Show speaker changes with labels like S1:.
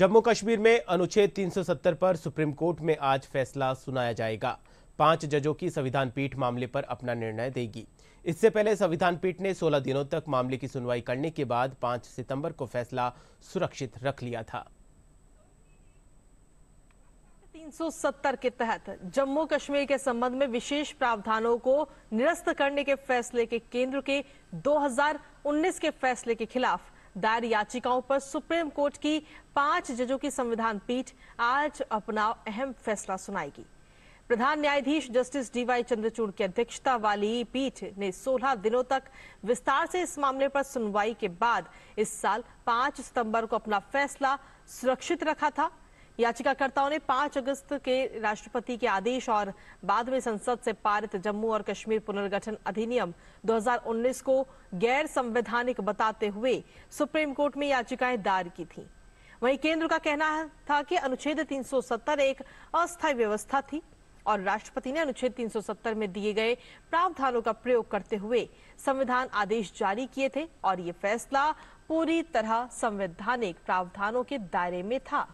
S1: जम्मू कश्मीर में अनुच्छेद 370 पर सुप्रीम कोर्ट में आज फैसला सुनाया जाएगा पांच जजों की संविधान पीठ मामले पर अपना निर्णय देगी इससे पहले संविधान पीठ ने 16 दिनों तक मामले की सुनवाई करने के बाद 5 सितंबर को फैसला सुरक्षित रख लिया था
S2: 370 के तहत जम्मू कश्मीर के संबंध में विशेष प्रावधानों को निरस्त करने के फैसले के केंद्र के 2019 के फैसले के खिलाफ दायर याचिकाओं पर सुप्रीम कोर्ट की पांच जजों की संविधान पीठ आज अपना अहम फैसला सुनाएगी प्रधान न्यायाधीश जस्टिस डीवाई चंद्रचूड़ की अध्यक्षता वाली पीठ ने 16 दिनों तक विस्तार से इस मामले पर सुनवाई के बाद इस साल 5 सितंबर को अपना फैसला सुरक्षित रखा था याचिकाकर्ताओं ने 5 अगस्त के राष्ट्रपति के आदेश और बाद में संसद से पारित जम्मू और कश्मीर पुनर्गठन अधिनियम 2019 को गैर संवैधानिक बताते हुए सुप्रीम कोर्ट में याचिकाएं दायर की थी वहीं केंद्र का कहना था कि अनुच्छेद 370 एक अस्थायी व्यवस्था थी और राष्ट्रपति ने अनुच्छेद 370 में दिए गए प्रावधानों का प्रयोग करते हुए संविधान आदेश जारी किए थे और ये फैसला पूरी तरह संवैधानिक प्रावधानों के दायरे में था